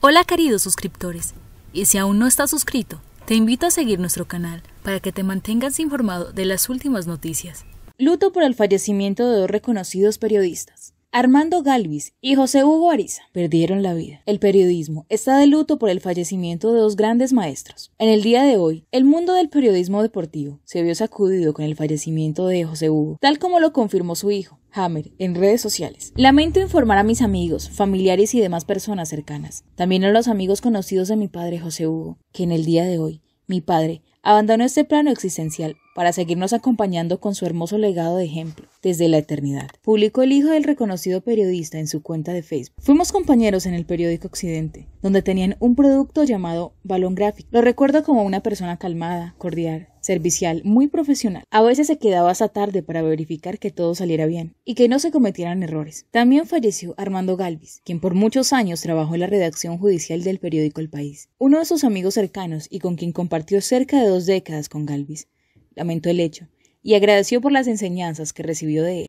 Hola queridos suscriptores, y si aún no estás suscrito, te invito a seguir nuestro canal para que te mantengas informado de las últimas noticias. Luto por el fallecimiento de dos reconocidos periodistas. Armando Galvis y José Hugo Ariza perdieron la vida. El periodismo está de luto por el fallecimiento de dos grandes maestros. En el día de hoy, el mundo del periodismo deportivo se vio sacudido con el fallecimiento de José Hugo, tal como lo confirmó su hijo, Hammer en redes sociales. Lamento informar a mis amigos, familiares y demás personas cercanas, también a los amigos conocidos de mi padre José Hugo, que en el día de hoy, mi padre, abandonó este plano existencial para seguirnos acompañando con su hermoso legado de ejemplo desde la eternidad. Publicó el hijo del reconocido periodista en su cuenta de Facebook. Fuimos compañeros en el periódico Occidente, donde tenían un producto llamado Balón Gráfico. Lo recuerdo como una persona calmada, cordial, servicial, muy profesional. A veces se quedaba hasta tarde para verificar que todo saliera bien y que no se cometieran errores. También falleció Armando Galvis, quien por muchos años trabajó en la redacción judicial del periódico El País. Uno de sus amigos cercanos y con quien compartió cerca de dos décadas con Galvis, lamentó el hecho, y agradeció por las enseñanzas que recibió de él.